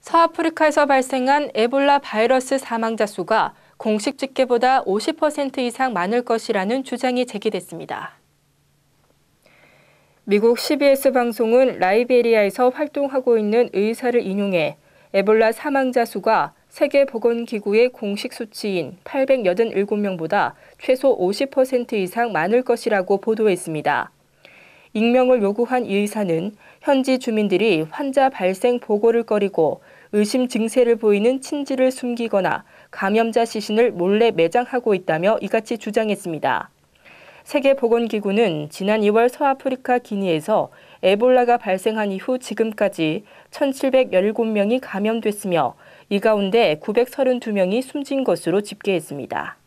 서아프리카에서 발생한 에볼라 바이러스 사망자 수가 공식 집계보다 50% 이상 많을 것이라는 주장이 제기됐습니다. 미국 CBS 방송은 라이베리아에서 활동하고 있는 의사를 인용해 에볼라 사망자 수가 세계보건기구의 공식 수치인 887명보다 최소 50% 이상 많을 것이라고 보도했습니다. 익명을 요구한 의사는 현지 주민들이 환자 발생 보고를 꺼리고 의심 증세를 보이는 친지를 숨기거나 감염자 시신을 몰래 매장하고 있다며 이같이 주장했습니다. 세계보건기구는 지난 2월 서아프리카 기니에서 에볼라가 발생한 이후 지금까지 1,717명이 감염됐으며 이 가운데 932명이 숨진 것으로 집계했습니다.